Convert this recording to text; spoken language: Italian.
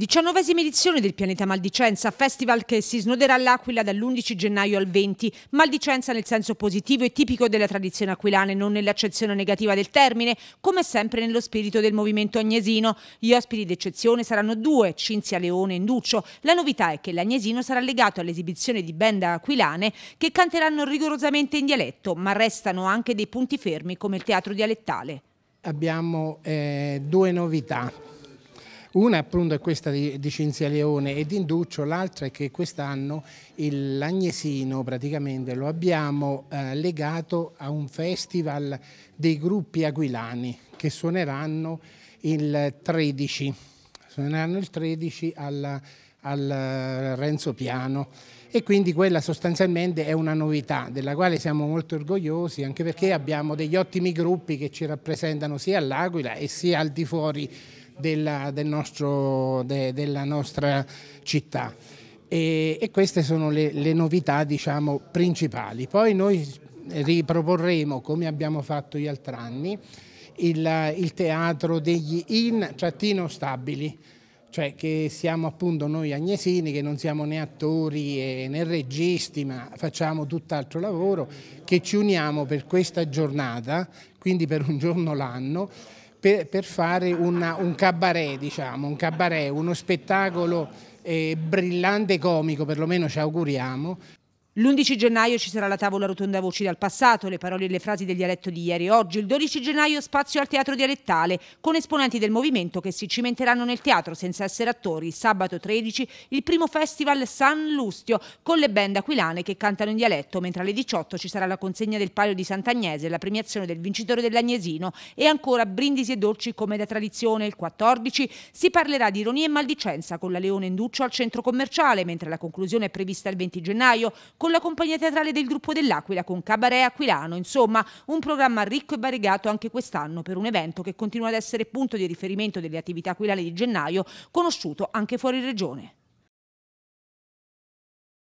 Diciannovesima edizione del Pianeta Maldicenza, festival che si snoderà all'Aquila dall'11 gennaio al 20. Maldicenza nel senso positivo e tipico della tradizione aquilana e non nell'accezione negativa del termine, come sempre nello spirito del movimento agnesino. Gli ospiti d'eccezione saranno due, Cinzia Leone e Induccio. La novità è che l'agnesino sarà legato all'esibizione di band aquilane che canteranno rigorosamente in dialetto, ma restano anche dei punti fermi come il teatro dialettale. Abbiamo eh, due novità. Una appunto è questa di, di Cinzia Leone e di Induccio, l'altra è che quest'anno l'Agnesino praticamente lo abbiamo eh, legato a un festival dei gruppi aquilani che suoneranno il 13, suoneranno il 13 alla al eh, Renzo Piano e quindi quella sostanzialmente è una novità della quale siamo molto orgogliosi anche perché abbiamo degli ottimi gruppi che ci rappresentano sia all'Aquila e sia al di fuori della, del nostro, de, della nostra città. E, e queste sono le, le novità diciamo, principali. Poi noi riproporremo, come abbiamo fatto gli altri anni, il, il teatro degli in trattino stabili cioè che siamo appunto noi agnesini, che non siamo né attori né registi, ma facciamo tutt'altro lavoro, che ci uniamo per questa giornata, quindi per un giorno l'anno, per, per fare una, un cabaret, diciamo, un cabaret, uno spettacolo eh, brillante comico, perlomeno ci auguriamo. L'11 gennaio ci sarà la tavola rotonda Voci dal passato, le parole e le frasi del dialetto di ieri e oggi. Il 12 gennaio spazio al teatro dialettale, con esponenti del movimento che si cimenteranno nel teatro senza essere attori. Sabato 13 il primo festival San Lustio, con le band aquilane che cantano in dialetto, mentre alle 18 ci sarà la consegna del palio di Sant'Agnese, la premiazione del vincitore dell'Agnesino e ancora brindisi e dolci come da tradizione. Il 14 si parlerà di ironia e maldicenza con la Leone Induccio al centro commerciale, mentre la conclusione è prevista il 20 gennaio con la compagnia teatrale del gruppo dell'Aquila, con Cabaret Aquilano, insomma un programma ricco e variegato anche quest'anno per un evento che continua ad essere punto di riferimento delle attività aquilane di gennaio, conosciuto anche fuori regione.